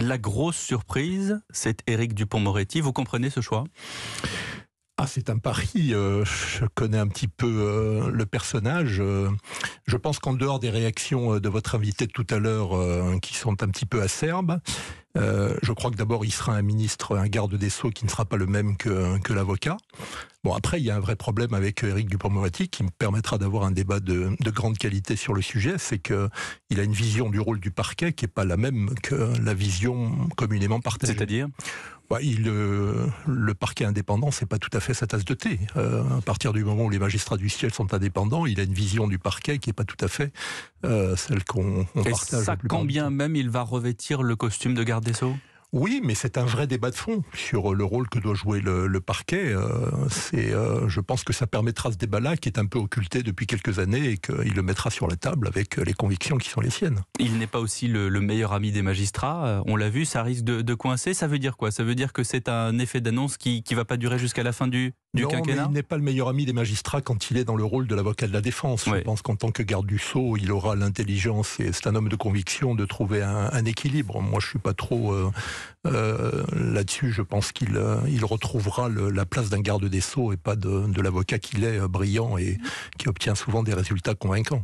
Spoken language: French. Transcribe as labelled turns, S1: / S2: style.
S1: La grosse surprise, c'est Éric Dupont-Moretti. Vous comprenez ce choix
S2: ah, c'est un pari. Euh, je connais un petit peu euh, le personnage. Euh. je pense qu'en dehors des réactions de votre invité de tout à l'heure, qui sont un petit peu acerbes, je crois que d'abord il sera un ministre, un garde des sceaux qui ne sera pas le même que, l'avocat. Bon, après, il y a un vrai problème avec Eric Dupond-Moretti qui me permettra d'avoir un débat de, grande qualité sur le sujet, c'est qu'il a une vision du rôle du parquet qui n'est pas la même que la vision communément partagée. C'est-à-dire bah, euh, le parquet indépendant, c'est pas tout à fait sa tasse de thé. Euh, à partir du moment où les magistrats du ciel sont indépendants, il a une vision du parquet qui est pas tout à fait euh, celle qu'on partage. Ça, quand même il va revêtir le costume de garde des Sceaux oui, mais c'est un vrai débat de fond sur le rôle que doit jouer le, parquet. Euh, c'est, euh, je pense que ça permettra ce débat-là, qui est un peu occulté depuis quelques années, et qu'il le mettra sur la table avec les convictions qui sont les siennes.
S1: Il n'est pas aussi le, meilleur ami des magistrats. Euh, on l'a vu, ça risque de, de coincer. Ça veut dire quoi Ça veut dire que c'est un effet d'annonce qui ne va pas durer jusqu'à la fin du, du non, il
S2: n'est pas le meilleur ami des magistrats quand il est dans le rôle de l'avocat de la défense. Je pense qu'en tant que garde du sceau, il aura l'intelligence et c'est un homme de conviction de trouver un, équilibre. Moi, je suis pas trop euh, euh, là-dessus. Je pense qu'il euh, retrouvera la place d'un garde des sceaux et pas de, de l'avocat qu'il est brillant et qui obtient souvent des résultats convaincants.